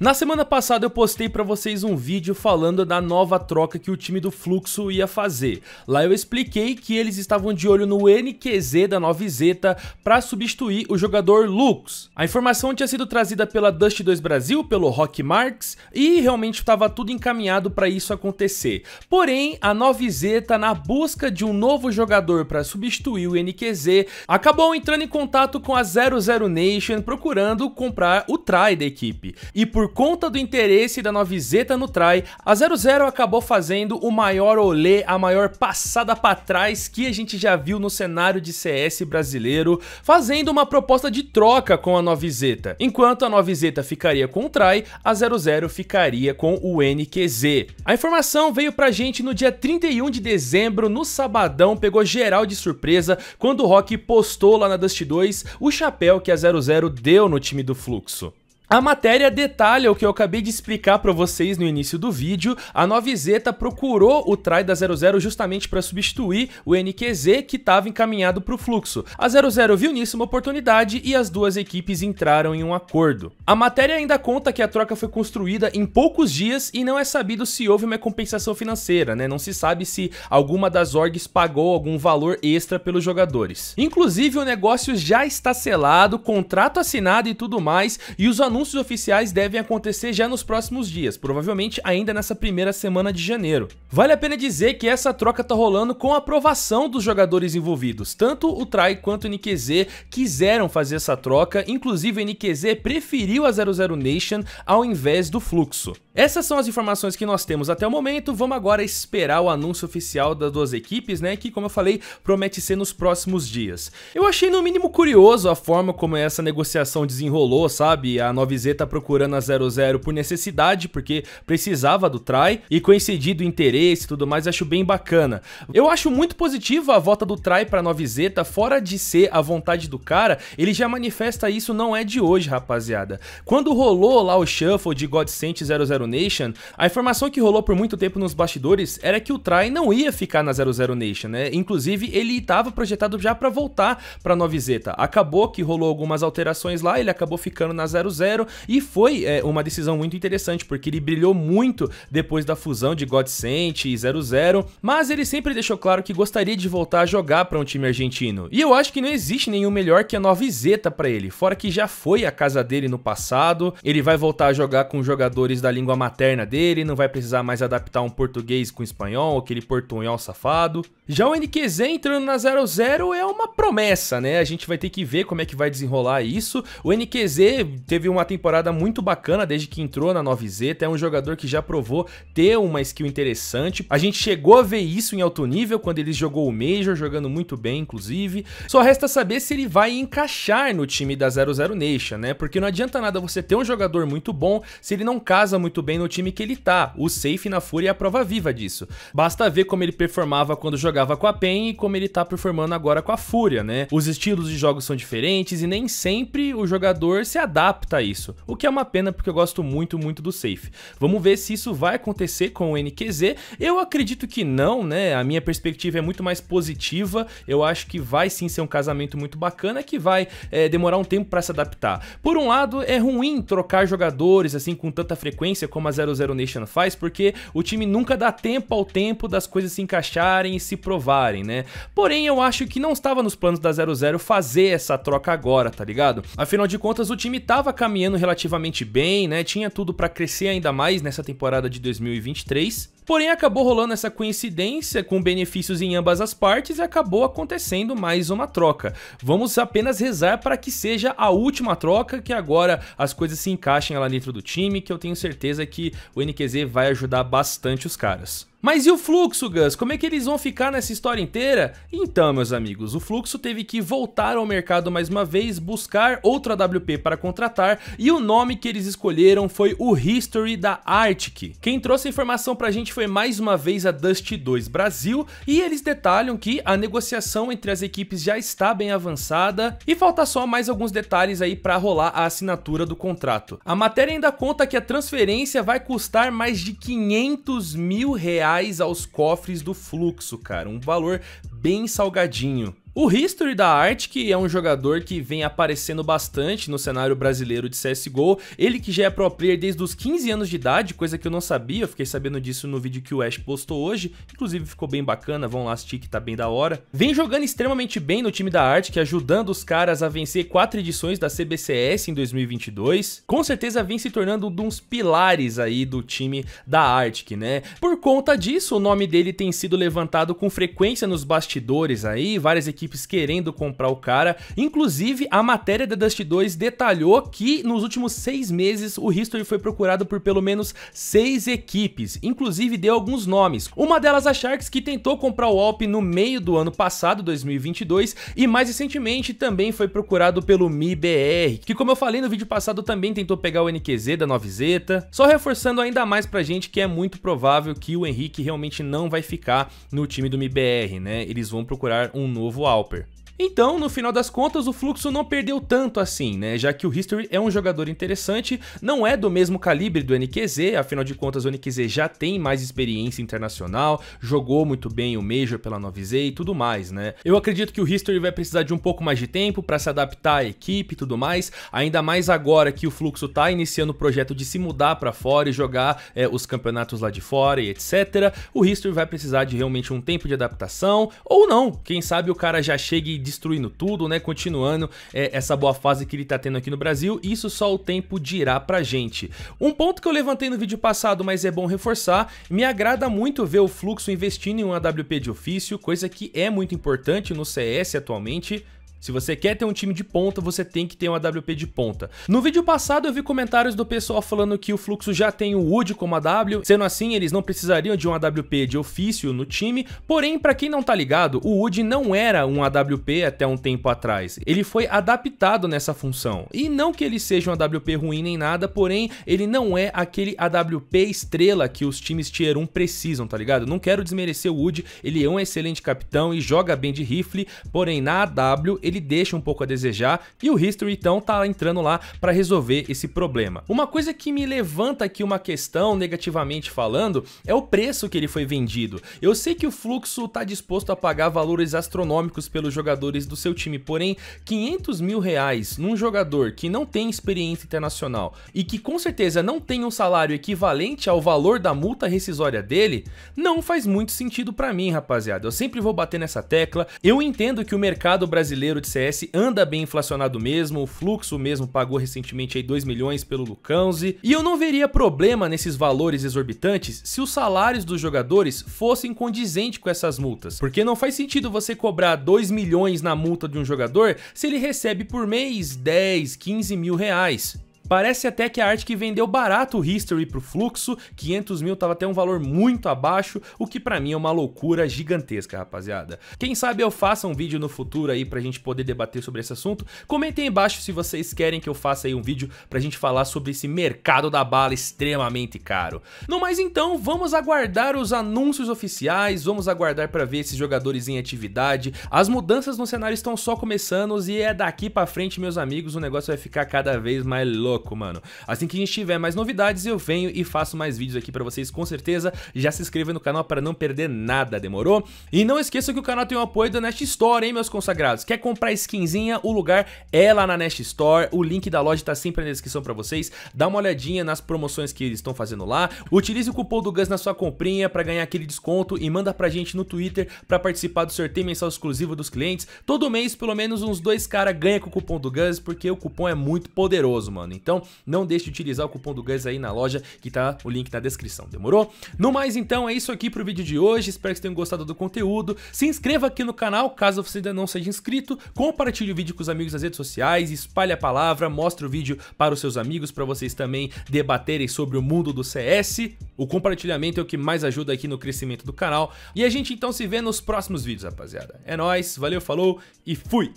Na semana passada eu postei para vocês um vídeo falando da nova troca que o time do Fluxo ia fazer. Lá eu expliquei que eles estavam de olho no NQZ da 9 Zeta para substituir o jogador Lux. A informação tinha sido trazida pela Dust 2 Brasil, pelo Rock Marks, e realmente estava tudo encaminhado para isso acontecer. Porém, a 9 Zeta na busca de um novo jogador para substituir o NQZ, acabou entrando em contato com a 00 Nation procurando comprar o try da equipe. E por por conta do interesse da Novizeta no try, a 00 acabou fazendo o maior olê, a maior passada para trás que a gente já viu no cenário de CS brasileiro, fazendo uma proposta de troca com a Novizeta. Enquanto a Novizeta ficaria com o try, a 00 ficaria com o NQZ. A informação veio pra gente no dia 31 de dezembro, no sabadão, pegou geral de surpresa quando o Rock postou lá na Dust 2 o chapéu que a 00 deu no time do Fluxo. A matéria detalha o que eu acabei de explicar para vocês no início do vídeo. A 9Z procurou o Trai da 00 justamente para substituir o NQZ que estava encaminhado para o fluxo. A 00 viu nisso uma oportunidade e as duas equipes entraram em um acordo. A matéria ainda conta que a troca foi construída em poucos dias e não é sabido se houve uma compensação financeira, né? Não se sabe se alguma das orgs pagou algum valor extra pelos jogadores. Inclusive o negócio já está selado, contrato assinado e tudo mais, e os anúncios anúncios oficiais devem acontecer já nos próximos dias, provavelmente ainda nessa primeira semana de janeiro. Vale a pena dizer que essa troca tá rolando com a aprovação dos jogadores envolvidos. Tanto o Trai quanto o NQZ quiseram fazer essa troca, inclusive o NQZ preferiu a 00 Nation ao invés do Fluxo. Essas são as informações que nós temos até o momento, vamos agora esperar o anúncio oficial das duas equipes, né, que como eu falei, promete ser nos próximos dias. Eu achei no mínimo curioso a forma como essa negociação desenrolou, sabe, a 9 VZ tá procurando a 00 por necessidade, porque precisava do try, e coincidir do interesse e tudo mais, acho bem bacana. Eu acho muito positiva a volta do try pra 9Z, fora de ser a vontade do cara, ele já manifesta isso não é de hoje, rapaziada. Quando rolou lá o shuffle de Godsent 00 Nation, a informação que rolou por muito tempo nos bastidores era que o try não ia ficar na 00 Nation, né? Inclusive, ele tava projetado já para voltar pra 9Z. Acabou que rolou algumas alterações lá, ele acabou ficando na 00, 0 e foi é, uma decisão muito interessante, porque ele brilhou muito depois da fusão de Godsent e 00, mas ele sempre deixou claro que gostaria de voltar a jogar para um time argentino. E eu acho que não existe nenhum melhor que a Nova Zeta para ele, fora que já foi a casa dele no passado, ele vai voltar a jogar com jogadores da língua materna dele, não vai precisar mais adaptar um português com espanhol, aquele portunhol safado. Já o NQZ entrando na 00 é uma promessa, né? A gente vai ter que ver como é que vai desenrolar isso. O NQZ teve uma temporada muito bacana desde que entrou na 9Z, é um jogador que já provou ter uma skill interessante. A gente chegou a ver isso em alto nível quando ele jogou o Major, jogando muito bem, inclusive. Só resta saber se ele vai encaixar no time da 00 Nation, né? Porque não adianta nada você ter um jogador muito bom se ele não casa muito bem no time que ele tá. O Safe na Fúria é a prova viva disso. Basta ver como ele performava quando jogava com a PEN e como ele tá performando agora com a Fúria, né? Os estilos de jogos são diferentes e nem sempre o jogador se adapta a isso isso, o que é uma pena porque eu gosto muito, muito do Safe. Vamos ver se isso vai acontecer com o NQZ. Eu acredito que não, né? A minha perspectiva é muito mais positiva. Eu acho que vai sim ser um casamento muito bacana que vai é, demorar um tempo para se adaptar. Por um lado, é ruim trocar jogadores assim com tanta frequência como a 00 Nation faz, porque o time nunca dá tempo ao tempo das coisas se encaixarem e se provarem, né? Porém, eu acho que não estava nos planos da 00 fazer essa troca agora, tá ligado? Afinal de contas, o time tava caminhando desempenhando relativamente bem, né? Tinha tudo para crescer ainda mais nessa temporada de 2023. Porém, acabou rolando essa coincidência com benefícios em ambas as partes e acabou acontecendo mais uma troca. Vamos apenas rezar para que seja a última troca, que agora as coisas se encaixem lá dentro do time, que eu tenho certeza que o NQZ vai ajudar bastante os caras. Mas e o fluxo, Gus? Como é que eles vão ficar nessa história inteira? Então, meus amigos, o fluxo teve que voltar ao mercado mais uma vez, buscar outra WP para contratar, e o nome que eles escolheram foi o History da Arctic. Quem trouxe a informação pra gente foi mais uma vez a Dust 2 Brasil, e eles detalham que a negociação entre as equipes já está bem avançada, e falta só mais alguns detalhes aí para rolar a assinatura do contrato. A matéria ainda conta que a transferência vai custar mais de 500 mil reais reais aos cofres do fluxo, cara. Um valor bem salgadinho. O History da Arte, que é um jogador que vem aparecendo bastante no cenário brasileiro de CSGO, ele que já é pro player desde os 15 anos de idade, coisa que eu não sabia, eu fiquei sabendo disso no vídeo que o Ash postou hoje, inclusive ficou bem bacana, vão lá assistir que tá bem da hora. Vem jogando extremamente bem no time da Arte, ajudando os caras a vencer quatro edições da CBCS em 2022, com certeza vem se tornando um dos pilares aí do time da Arctic, né? Por conta disso, o nome dele tem sido levantado com frequência nos bastidores aí, várias equipes equipes querendo comprar o cara. Inclusive, a matéria da Dust 2 detalhou que nos últimos seis meses o History foi procurado por pelo menos seis equipes, inclusive deu alguns nomes. Uma delas a Sharks que tentou comprar o Alp no meio do ano passado, 2022, e mais recentemente também foi procurado pelo MIBR, que como eu falei no vídeo passado também tentou pegar o NQZ da 9Z, só reforçando ainda mais pra gente que é muito provável que o Henrique realmente não vai ficar no time do MIBR, né? Eles vão procurar um novo Alper. Então, no final das contas, o fluxo não perdeu tanto assim, né? Já que o History é um jogador interessante, não é do mesmo calibre do NQZ, afinal de contas o NQZ já tem mais experiência internacional, jogou muito bem o Major pela 9Z e tudo mais, né? Eu acredito que o History vai precisar de um pouco mais de tempo para se adaptar à equipe e tudo mais, ainda mais agora que o Fluxo tá iniciando o projeto de se mudar para fora e jogar é, os campeonatos lá de fora e etc. O History vai precisar de realmente um tempo de adaptação, ou não, quem sabe o cara já chegue destruindo tudo, né? Continuando é, essa boa fase que ele tá tendo aqui no Brasil. Isso só o tempo dirá pra gente. Um ponto que eu levantei no vídeo passado, mas é bom reforçar, me agrada muito ver o Fluxo investindo em um AWP de ofício, coisa que é muito importante no CS atualmente. Se você quer ter um time de ponta, você tem que ter um AWP de ponta. No vídeo passado eu vi comentários do pessoal falando que o Fluxo já tem o Wood como AW, sendo assim eles não precisariam de um AWP de ofício no time, porém para quem não tá ligado, o Wood não era um AWP até um tempo atrás, ele foi adaptado nessa função. E não que ele seja um AWP ruim nem nada, porém ele não é aquele AWP estrela que os times Tier 1 precisam, tá ligado? Não quero desmerecer o Wood, ele é um excelente capitão e joga bem de rifle, porém na AW ele deixa um pouco a desejar e o History então tá entrando lá para resolver esse problema. Uma coisa que me levanta aqui uma questão negativamente falando é o preço que ele foi vendido. Eu sei que o Fluxo tá disposto a pagar valores astronômicos pelos jogadores do seu time, porém 500 mil reais num jogador que não tem experiência internacional e que com certeza não tem um salário equivalente ao valor da multa rescisória dele, não faz muito sentido para mim, rapaziada. Eu sempre vou bater nessa tecla. Eu entendo que o mercado brasileiro o de CS anda bem inflacionado mesmo, o Fluxo mesmo pagou recentemente aí 2 milhões pelo Lucãozi, e eu não veria problema nesses valores exorbitantes se os salários dos jogadores fossem condizentes com essas multas, porque não faz sentido você cobrar 2 milhões na multa de um jogador se ele recebe por mês 10, 15 mil reais. Parece até que a arte que vendeu barato o History pro fluxo, 500 mil tava até um valor muito abaixo, o que para mim é uma loucura gigantesca, rapaziada. Quem sabe eu faça um vídeo no futuro aí pra gente poder debater sobre esse assunto. Comentem aí embaixo se vocês querem que eu faça aí um vídeo pra gente falar sobre esse mercado da bala extremamente caro. No mais então, vamos aguardar os anúncios oficiais, vamos aguardar para ver esses jogadores em atividade. As mudanças no cenário estão só começando e é daqui para frente, meus amigos, o negócio vai ficar cada vez mais louco louco, mano. Assim que a gente tiver mais novidades, eu venho e faço mais vídeos aqui pra vocês, com certeza. Já se inscreva no canal pra não perder nada, demorou? E não esqueça que o canal tem o apoio da Nest Store, hein, meus consagrados? Quer comprar skinzinha? O lugar é lá na Nest Store. O link da loja tá sempre na descrição pra vocês. Dá uma olhadinha nas promoções que eles estão fazendo lá. Utilize o cupom do Gus na sua comprinha pra ganhar aquele desconto e manda pra gente no Twitter pra participar do sorteio mensal exclusivo dos clientes. Todo mês, pelo menos uns dois caras ganham com o cupom do Gus, porque o cupom é muito poderoso, mano. Então, então, não deixe de utilizar o cupom do GANS aí na loja, que tá o link tá na descrição, demorou? No mais, então, é isso aqui pro vídeo de hoje. Espero que tenham gostado do conteúdo. Se inscreva aqui no canal, caso você ainda não seja inscrito. Compartilhe o vídeo com os amigos nas redes sociais, espalhe a palavra, mostre o vídeo para os seus amigos, para vocês também debaterem sobre o mundo do CS. O compartilhamento é o que mais ajuda aqui no crescimento do canal. E a gente então se vê nos próximos vídeos, rapaziada. É nóis, valeu, falou e fui!